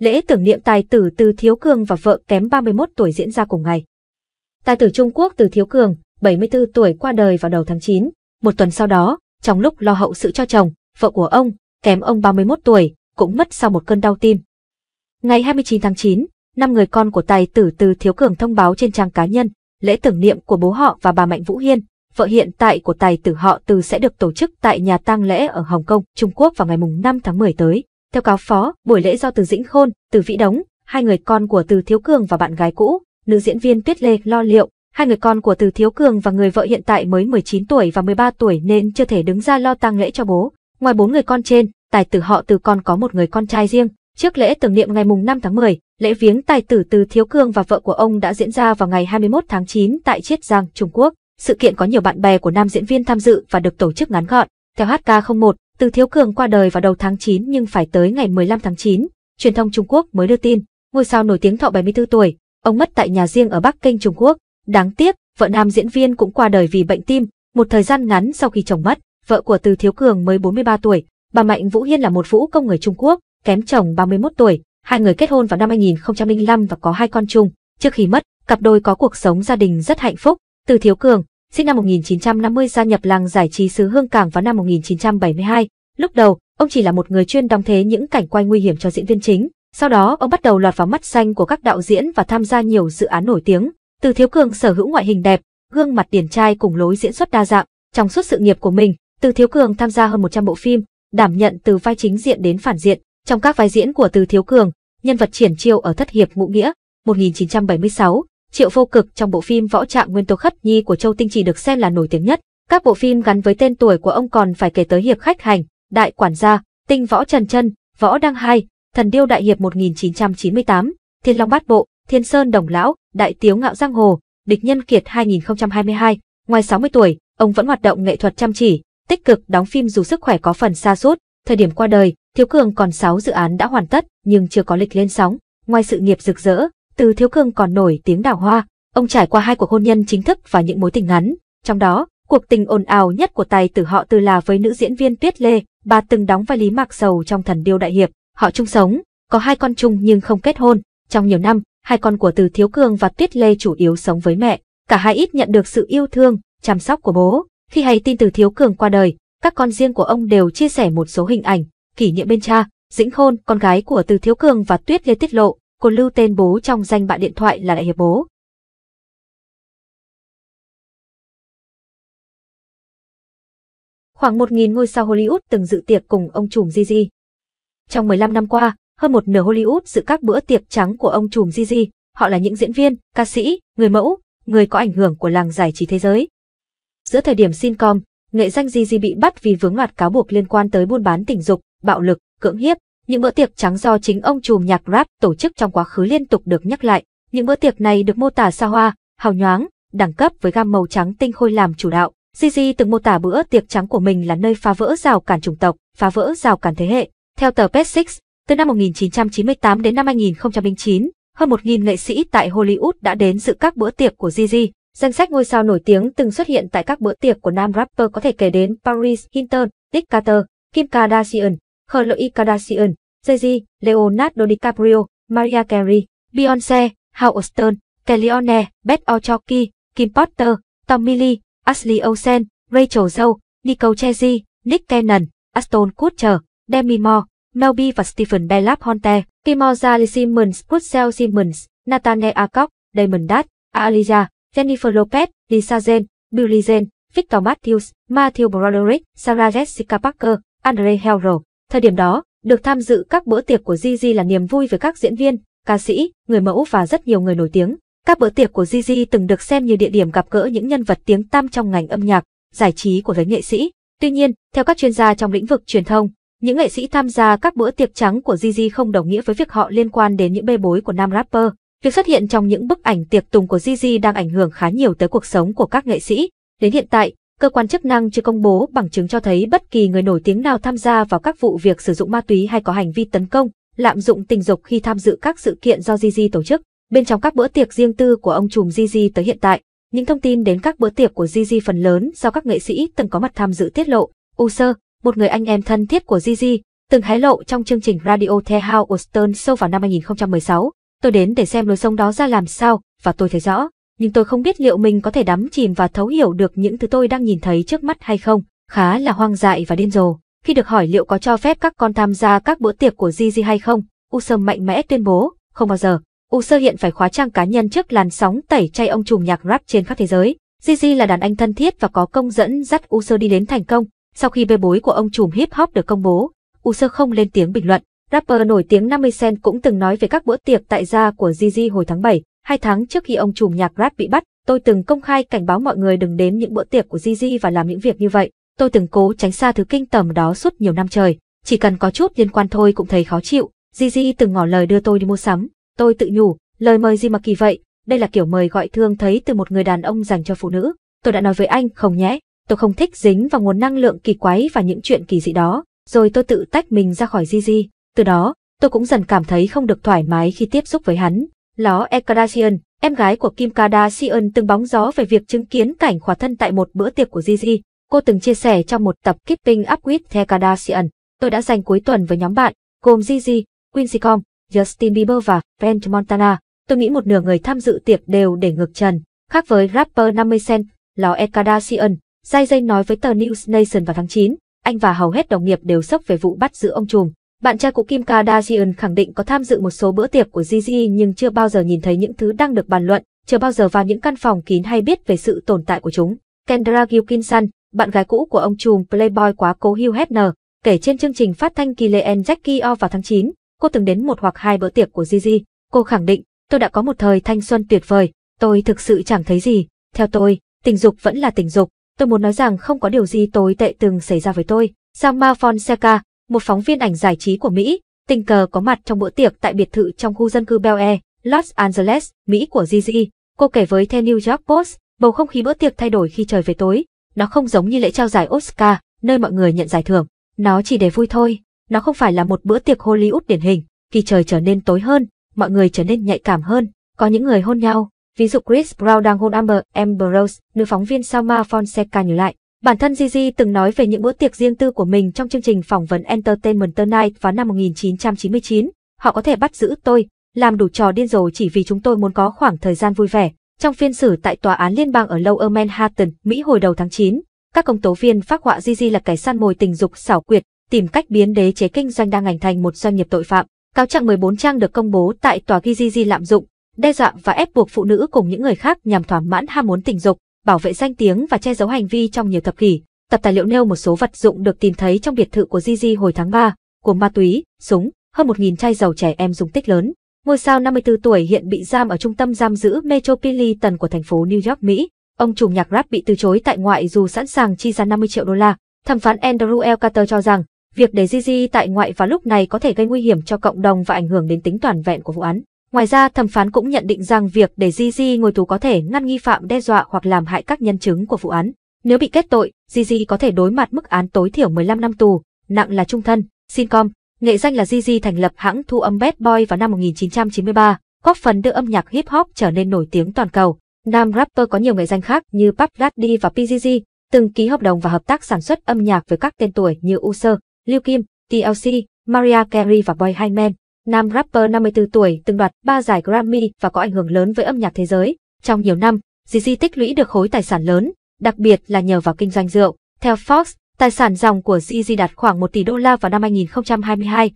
Lễ tưởng niệm tài tử Từ Thiếu Cường và vợ kém 31 tuổi diễn ra cùng ngày. Tài tử Trung Quốc Từ Thiếu Cường, 74 tuổi qua đời vào đầu tháng 9. Một tuần sau đó, trong lúc lo hậu sự cho chồng, vợ của ông, kém ông 31 tuổi, cũng mất sau một cơn đau tim. Ngày 29 tháng 9, năm người con của tài tử Từ Thiếu Cường thông báo trên trang cá nhân, lễ tưởng niệm của bố họ và bà Mạnh Vũ Hiên, vợ hiện tại của tài tử họ Từ sẽ được tổ chức tại nhà tang lễ ở Hồng Kông, Trung Quốc vào ngày 5 tháng 10 tới. Theo cáo phó, buổi lễ do Từ Dĩnh Khôn, Từ Vĩ Đống, hai người con của Từ Thiếu Cường và bạn gái cũ, nữ diễn viên Tuyết Lê lo liệu, hai người con của Từ Thiếu Cường và người vợ hiện tại mới 19 tuổi và 13 tuổi nên chưa thể đứng ra lo tang lễ cho bố. Ngoài bốn người con trên, tài tử họ Từ còn có một người con trai riêng. Trước lễ tưởng niệm ngày mùng 5 tháng 10, lễ viếng tài tử Từ Thiếu Cường và vợ của ông đã diễn ra vào ngày 21 tháng 9 tại Chiết Giang, Trung Quốc. Sự kiện có nhiều bạn bè của nam diễn viên tham dự và được tổ chức ngắn gọn. Theo HK01, từ Thiếu Cường qua đời vào đầu tháng 9 nhưng phải tới ngày 15 tháng 9, truyền thông Trung Quốc mới đưa tin, ngôi sao nổi tiếng thọ 74 tuổi, ông mất tại nhà riêng ở Bắc Kinh Trung Quốc. Đáng tiếc, vợ nam diễn viên cũng qua đời vì bệnh tim, một thời gian ngắn sau khi chồng mất, vợ của Từ Thiếu Cường mới 43 tuổi, bà Mạnh Vũ Hiên là một vũ công người Trung Quốc, kém chồng 31 tuổi, hai người kết hôn vào năm 2005 và có hai con chung. Trước khi mất, cặp đôi có cuộc sống gia đình rất hạnh phúc. Từ Thiếu Cường, sinh năm 1950 gia nhập làng giải trí xứ Hương Cảng vào năm 1972. Lúc đầu, ông chỉ là một người chuyên đóng thế những cảnh quay nguy hiểm cho diễn viên chính. Sau đó, ông bắt đầu lọt vào mắt xanh của các đạo diễn và tham gia nhiều dự án nổi tiếng. Từ thiếu cường sở hữu ngoại hình đẹp, gương mặt điển trai cùng lối diễn xuất đa dạng. Trong suốt sự nghiệp của mình, Từ Thiếu Cường tham gia hơn 100 bộ phim, đảm nhận từ vai chính diện đến phản diện. Trong các vai diễn của Từ Thiếu Cường, nhân vật triển chiêu ở Thất Hiệp Ngũ Nghĩa 1976, Triệu vô cực trong bộ phim Võ Trạng Nguyên Tố Khất Nhi của Châu Tinh Trì được xem là nổi tiếng nhất. Các bộ phim gắn với tên tuổi của ông còn phải kể tới Hiệp Khách Hành, Đại Quản Gia, Tinh Võ Trần Chân, Võ Đăng Hai, Thần Điêu Đại Hiệp 1998, Thiên Long Bát Bộ, Thiên Sơn Đồng Lão, Đại Tiếu Ngạo Giang Hồ, Địch Nhân Kiệt 2022. Ngoài 60 tuổi, ông vẫn hoạt động nghệ thuật chăm chỉ, tích cực đóng phim dù sức khỏe có phần xa sút Thời điểm qua đời, Thiếu Cường còn 6 dự án đã hoàn tất nhưng chưa có lịch lên sóng. Ngoài sự nghiệp rực rỡ, từ Thiếu Cương còn nổi tiếng đào hoa, ông trải qua hai cuộc hôn nhân chính thức và những mối tình ngắn, trong đó, cuộc tình ồn ào nhất của tài tử họ Từ là với nữ diễn viên Tuyết Lê, bà từng đóng vai Lý Mạc Sầu trong Thần Điêu Đại Hiệp, họ chung sống, có hai con chung nhưng không kết hôn, trong nhiều năm, hai con của Từ Thiếu Cương và Tuyết Lê chủ yếu sống với mẹ, cả hai ít nhận được sự yêu thương, chăm sóc của bố. Khi hay tin Từ Thiếu Cường qua đời, các con riêng của ông đều chia sẻ một số hình ảnh, kỷ niệm bên cha, Dĩnh Khôn, con gái của Từ Thiếu Cường và Tuyết Lê tiết lộ, cô lưu tên bố trong danh bạ điện thoại là Đại Hiệp Bố. Khoảng 1.000 ngôi sao Hollywood từng dự tiệc cùng ông trùm Gigi. Trong 15 năm qua, hơn một nửa Hollywood dự các bữa tiệc trắng của ông trùm Gigi. Họ là những diễn viên, ca sĩ, người mẫu, người có ảnh hưởng của làng giải trí thế giới. Giữa thời điểm Sincom, nghệ danh Gigi bị bắt vì vướng loạt cáo buộc liên quan tới buôn bán tình dục, bạo lực, cưỡng hiếp, những bữa tiệc trắng do chính ông trùm nhạc rap tổ chức trong quá khứ liên tục được nhắc lại. Những bữa tiệc này được mô tả xa hoa, hào nhoáng, đẳng cấp với gam màu trắng tinh khôi làm chủ đạo. Gigi từng mô tả bữa tiệc trắng của mình là nơi phá vỡ rào cản chủng tộc, phá vỡ rào cản thế hệ. Theo tờ Pet Six, từ năm 1998 đến năm 2009, hơn 1.000 nghệ sĩ tại Hollywood đã đến dự các bữa tiệc của Gigi. Danh sách ngôi sao nổi tiếng từng xuất hiện tại các bữa tiệc của nam rapper có thể kể đến Paris Hilton, Dick Carter, Kim Kardashian, Khloe Kardashian, Jay-Z, Leonardo DiCaprio, Maria Carey, Beyoncé, Howard Stern, Kellyanne, Beth Ochoki, Kim Potter, Tommy Lee, Ashley Olsen, Rachel Zoe, Nicole Chelsea, Nick Cannon, Aston Kutcher, Demi Moore, Melby và Stephen Bellap Honte, Simmons, Purcell Simmons, Nathaniel Acock, Damon Dad, Alija, Jennifer Lopez, Lisa Jane, Billie Jane, Victor Matthews, Matthew Broderick, Sarah Jessica Parker, Andre Harrell. Thời điểm đó, được tham dự các bữa tiệc của Gigi là niềm vui với các diễn viên, ca sĩ, người mẫu và rất nhiều người nổi tiếng. Các bữa tiệc của Gigi từng được xem như địa điểm gặp gỡ những nhân vật tiếng tăm trong ngành âm nhạc, giải trí của giới nghệ sĩ. Tuy nhiên, theo các chuyên gia trong lĩnh vực truyền thông, những nghệ sĩ tham gia các bữa tiệc trắng của Gigi không đồng nghĩa với việc họ liên quan đến những bê bối của nam rapper. Việc xuất hiện trong những bức ảnh tiệc tùng của Gigi đang ảnh hưởng khá nhiều tới cuộc sống của các nghệ sĩ. Đến hiện tại, cơ quan chức năng chưa công bố bằng chứng cho thấy bất kỳ người nổi tiếng nào tham gia vào các vụ việc sử dụng ma túy hay có hành vi tấn công, lạm dụng tình dục khi tham dự các sự kiện do Gigi tổ chức. Bên trong các bữa tiệc riêng tư của ông trùm Gigi tới hiện tại, những thông tin đến các bữa tiệc của Gigi phần lớn do các nghệ sĩ từng có mặt tham dự tiết lộ. User, một người anh em thân thiết của Gigi, từng hé lộ trong chương trình radio The House Stern Show vào năm 2016. Tôi đến để xem lối sông đó ra làm sao, và tôi thấy rõ, nhưng tôi không biết liệu mình có thể đắm chìm và thấu hiểu được những thứ tôi đang nhìn thấy trước mắt hay không, khá là hoang dại và điên rồ. Khi được hỏi liệu có cho phép các con tham gia các bữa tiệc của Gigi hay không, User mạnh mẽ tuyên bố, không bao giờ. User hiện phải khóa trang cá nhân trước làn sóng tẩy chay ông trùm nhạc rap trên khắp thế giới. Gigi là đàn anh thân thiết và có công dẫn dắt User đi đến thành công. Sau khi bê bối của ông trùm hip hop được công bố, User không lên tiếng bình luận. Rapper nổi tiếng 50 Cent cũng từng nói về các bữa tiệc tại gia của Gigi hồi tháng 7. Hai tháng trước khi ông trùm nhạc rap bị bắt, tôi từng công khai cảnh báo mọi người đừng đến những bữa tiệc của Gigi và làm những việc như vậy. Tôi từng cố tránh xa thứ kinh tởm đó suốt nhiều năm trời. Chỉ cần có chút liên quan thôi cũng thấy khó chịu. Gigi từng ngỏ lời đưa tôi đi mua sắm. Tôi tự nhủ, lời mời gì mà kỳ vậy? Đây là kiểu mời gọi thương thấy từ một người đàn ông dành cho phụ nữ. Tôi đã nói với anh, không nhé. Tôi không thích dính vào nguồn năng lượng kỳ quái và những chuyện kỳ dị đó. Rồi tôi tự tách mình ra khỏi Gigi. Từ đó, tôi cũng dần cảm thấy không được thoải mái khi tiếp xúc với hắn. Ló Kardashian, em gái của Kim Kardashian từng bóng gió về việc chứng kiến cảnh khỏa thân tại một bữa tiệc của Gigi. Cô từng chia sẻ trong một tập Keeping Up With The Kardashian, tôi đã dành cuối tuần với nhóm bạn, gồm Gigi, Quincy Com, Justin Bieber và Brent Montana. Tôi nghĩ một nửa người tham dự tiệc đều để ngược trần. Khác với rapper 50 Cent, Ló Kardashian, Jay Jay nói với tờ News Nation vào tháng 9, anh và hầu hết đồng nghiệp đều sốc về vụ bắt giữ ông trùm. Bạn trai của Kim Kardashian khẳng định có tham dự một số bữa tiệc của Gigi nhưng chưa bao giờ nhìn thấy những thứ đang được bàn luận, chưa bao giờ vào những căn phòng kín hay biết về sự tồn tại của chúng. Kendra Gilkinson, bạn gái cũ của ông trùm Playboy quá cố Hugh Hefner, kể trên chương trình phát thanh Killian and Jackie O vào tháng 9, cô từng đến một hoặc hai bữa tiệc của Gigi. Cô khẳng định, tôi đã có một thời thanh xuân tuyệt vời, tôi thực sự chẳng thấy gì. Theo tôi, tình dục vẫn là tình dục. Tôi muốn nói rằng không có điều gì tồi tệ từng xảy ra với tôi. Sama Fonseca, một phóng viên ảnh giải trí của Mỹ, tình cờ có mặt trong bữa tiệc tại biệt thự trong khu dân cư Bel Air, Los Angeles, Mỹ của Gigi. Cô kể với The New York Post, bầu không khí bữa tiệc thay đổi khi trời về tối. Nó không giống như lễ trao giải Oscar, nơi mọi người nhận giải thưởng. Nó chỉ để vui thôi. Nó không phải là một bữa tiệc Hollywood điển hình. Khi trời trở nên tối hơn, mọi người trở nên nhạy cảm hơn. Có những người hôn nhau. Ví dụ Chris Brown đang hôn Amber Ambrose, nữ phóng viên Salma Fonseca nhớ lại. Bản thân Gigi từng nói về những bữa tiệc riêng tư của mình trong chương trình phỏng vấn Entertainment Tonight vào năm 1999. Họ có thể bắt giữ tôi, làm đủ trò điên rồ chỉ vì chúng tôi muốn có khoảng thời gian vui vẻ. Trong phiên xử tại tòa án liên bang ở Lower Manhattan, Mỹ hồi đầu tháng 9, các công tố viên phát họa Gigi là kẻ săn mồi tình dục xảo quyệt, tìm cách biến đế chế kinh doanh đang ngành thành một doanh nghiệp tội phạm. Cáo trạng 14 trang được công bố tại tòa ghi Gigi lạm dụng, đe dọa và ép buộc phụ nữ cùng những người khác nhằm thỏa mãn ham muốn tình dục bảo vệ danh tiếng và che giấu hành vi trong nhiều thập kỷ. Tập tài liệu nêu một số vật dụng được tìm thấy trong biệt thự của Gigi hồi tháng 3, gồm ma túy, súng, hơn 1.000 chai dầu trẻ em dùng tích lớn. Ngôi sao 54 tuổi hiện bị giam ở trung tâm giam giữ Metropolitan của thành phố New York, Mỹ. Ông chủ nhạc rap bị từ chối tại ngoại dù sẵn sàng chi ra 50 triệu đô la. Thẩm phán Andrew L. Carter cho rằng, việc để Gigi tại ngoại vào lúc này có thể gây nguy hiểm cho cộng đồng và ảnh hưởng đến tính toàn vẹn của vụ án. Ngoài ra, thẩm phán cũng nhận định rằng việc để Gigi ngồi tù có thể ngăn nghi phạm đe dọa hoặc làm hại các nhân chứng của vụ án. Nếu bị kết tội, Gigi có thể đối mặt mức án tối thiểu 15 năm tù, nặng là trung thân. Sincom, nghệ danh là Gigi thành lập hãng thu âm Bad Boy vào năm 1993, góp phần đưa âm nhạc hip hop trở nên nổi tiếng toàn cầu. Nam rapper có nhiều nghệ danh khác như Puff Daddy và PGG, từng ký hợp đồng và hợp tác sản xuất âm nhạc với các tên tuổi như Usher, Liu Kim, TLC, Maria Carey và Boy Hyman. Nam rapper 54 tuổi từng đoạt 3 giải Grammy và có ảnh hưởng lớn với âm nhạc thế giới. Trong nhiều năm, Gigi tích lũy được khối tài sản lớn, đặc biệt là nhờ vào kinh doanh rượu. Theo Fox, tài sản dòng của Gigi đạt khoảng 1 tỷ đô la vào năm 2022,